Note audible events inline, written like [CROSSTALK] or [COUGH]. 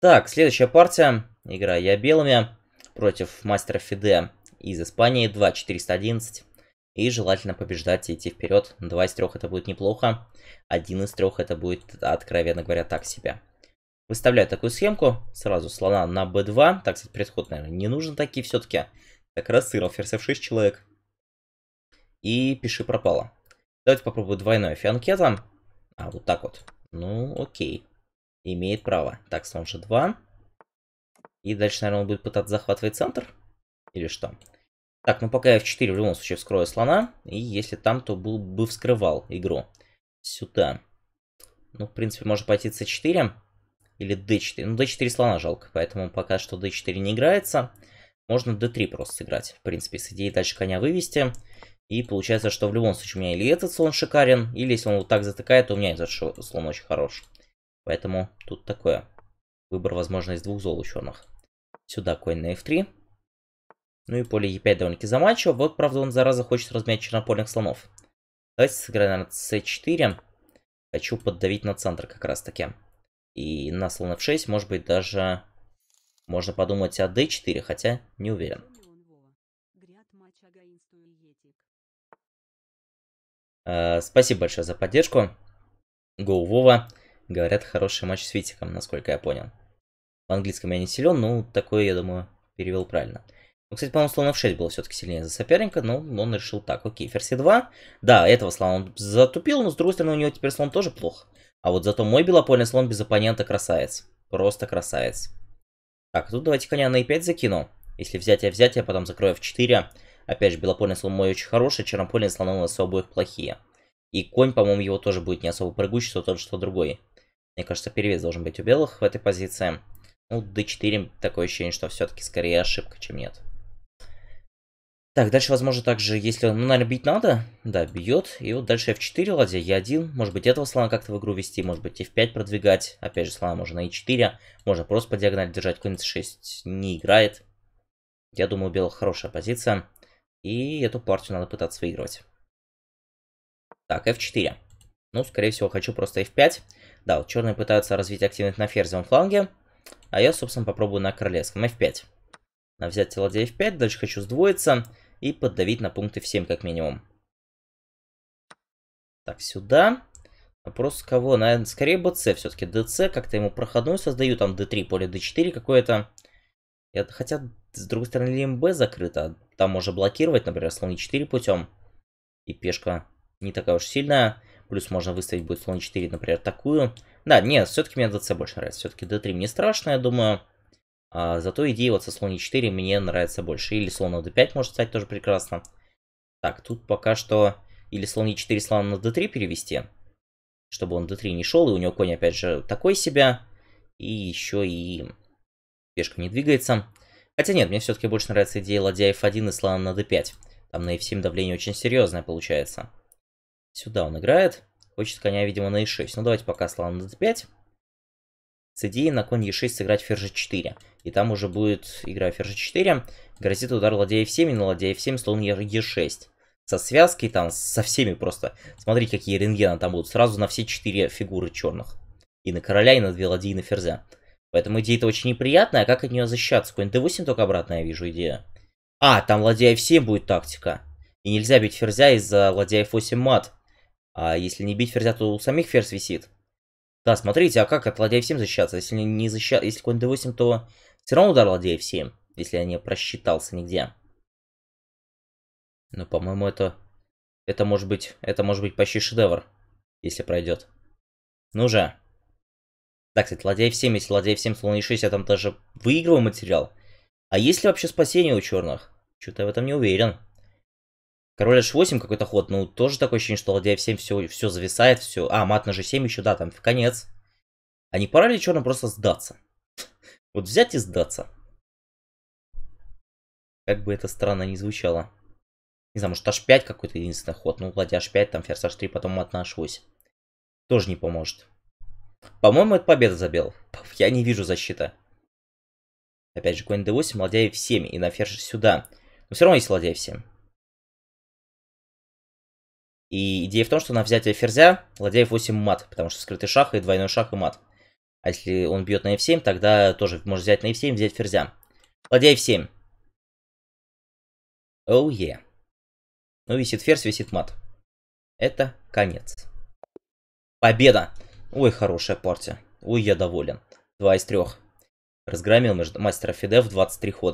Так, следующая партия. Игра я белыми против мастера Фиде из Испании 2-411. И желательно побеждать и идти вперед. 2 из 3 это будет неплохо. 1 из 3 это будет, откровенно говоря, так себе. Выставляю такую схемку. Сразу слона на b2. Так, кстати, предход, наверное, не нужен такие все-таки. Как раз сыров, ферзь f6 человек. И пиши пропало. Давайте попробую двойной фианкета. А, вот так вот. Ну, окей имеет право. Так, слон же 2 И дальше, наверное, он будет пытаться захватывать центр. Или что? Так, ну пока я в 4 в любом случае вскрою слона. И если там, то был бы вскрывал игру. Сюда. Ну, в принципе, можно пойти c4. Или d4. Ну, d4 слона жалко, поэтому пока что d4 не играется. Можно d3 просто сыграть. В принципе, с идеей дальше коня вывести. И получается, что в любом случае у меня или этот слон шикарен, или если он вот так затыкает, то у меня этот слон очень хороший. Поэтому тут такое. Выбор, возможно, из двух зол ученых. Сюда конь на f3. Ну и поле e5 довольно-таки замачивал. Вот, правда, он, зараза, хочет размять чернопольных слонов. Давайте сыграем, наверное, c4. Хочу поддавить на центр как раз-таки. И на слон f6, может быть, даже можно подумать о d4, хотя не уверен. Э, спасибо большое за поддержку. Go Вова. Говорят, хороший матч с Витиком, насколько я понял. В английском я не силен, но такое, я думаю, перевел правильно. Ну, кстати, по-моему, слон f6 был все-таки сильнее за соперника, но он решил так. Окей, ферзь c2. Да, этого слона он затупил, но с другой стороны у него теперь слон тоже плохо. А вот зато мой белопольный слон без оппонента красавец. Просто красавец. Так, тут давайте коня на e5 закину. Если взять, я взять, я потом закрою f4. Опять же, белопольный слон мой очень хороший, чернопольный слон у нас у обоих плохие. И конь, по-моему, его тоже будет не особо прыгучий, то тот, что другой. Мне кажется, перевес должен быть у белых в этой позиции. Ну, d4 такое ощущение, что все-таки скорее ошибка, чем нет. Так, дальше, возможно, также, если он, ну, наверное, бить надо, да, бьет, и вот дальше f4 ладья, e1, может быть, этого слона как-то в игру вести, может быть, f5 продвигать, опять же, слона можно на e4, можно просто по диагонали держать, конь c6 не играет. Я думаю, у белых хорошая позиция, и эту партию надо пытаться выигрывать. Так, f4. Ну, скорее всего, хочу просто f5, да, вот черные пытаются развить активность на ферзевом фланге, а я, собственно, попробую на королевском f5. На взять ладья f5, дальше хочу сдвоиться и поддавить на пункты f 7 как минимум. Так, сюда. Вопрос кого? Наверное, скорее bc все-таки. dc, как-то ему проходную создаю, там d3, поле d4 какое-то. Хотя, с другой стороны, лимб закрыто. Там можно блокировать, например, слон e4 путем. И пешка не такая уж сильная. Плюс можно выставить будет слон 4, например, такую. Да, нет, все-таки мне dc больше нравится. Все-таки d3 мне страшно, я думаю. А, зато идея вот со слон e4 мне нравится больше. Или слон на d5 может стать тоже прекрасно. Так, тут пока что... Или слон e4, слон на d3 перевести. Чтобы он d3 не шел, и у него конь опять же такой себя. И еще и пешка не двигается. Хотя нет, мне все-таки больше нравится идея ладья f1 и слона на d5. Там на f7 давление очень серьезное получается. Сюда он играет. Хочет коня, видимо, на e6. Ну, давайте пока слон на d5. С идеей на конь e6 сыграть ферзь 4 И там уже будет игра ферзь 4 Грозит удар ладья f7, и на ладья f7 слон e6. Со связкой там, со всеми просто. Смотрите, какие рентгены там будут. Сразу на все четыре фигуры черных. И на короля, и на две ладьи, и на ферзя. Поэтому идея-то очень неприятная. А как от нее защищаться? Конь d8 только обратная, я вижу, идея. А, там ладья f7 будет тактика. И нельзя бить ферзя из-за ладья f8 мат. А если не бить ферзя, то у самих ферзь висит. Да, смотрите, а как от ладья f7 защищаться? Если не защищаться, если конь d8, то все равно удар ладья f7, если я не просчитался нигде. Ну, по-моему, это... Это может быть... Это может быть почти шедевр, если пройдет. Ну же. Так, кстати, ладья f7, если ладья f7, слон e6, я там даже выигрываю материал. А есть ли вообще спасение у черных? Что-то я в этом не уверен. Король h8 какой-то ход, ну тоже такое ощущение, что ладья f7 все, все зависает, все. А, мат на g7 еще, да, там в конец. А не пора ли черным просто сдаться? [LAUGHS] Вот взять и сдаться. Как бы это странно не звучало. Не знаю, может h5 какой-то единственный ход. Ну, ладья h5, там ферзь h3, потом мат на h8. Тоже не поможет. По-моему, это победа за белых. Я не вижу защиты. Опять же, конь d8, ладья f7 и на ферзь сюда. Но все равно есть ладья f7. И идея в том, что на взятие ферзя ладья f8 мат, потому что скрытый шах и двойной шах и мат. А если он бьет на f7, тогда тоже может взять на f7 взять ферзя. Ладья f7. Оу oh, yeah. Ну, висит ферзь, висит мат. Это конец. Победа! Ой, хорошая партия. Ой, я доволен. Два из трех. Разгромил мастера Фиде в 23 хода.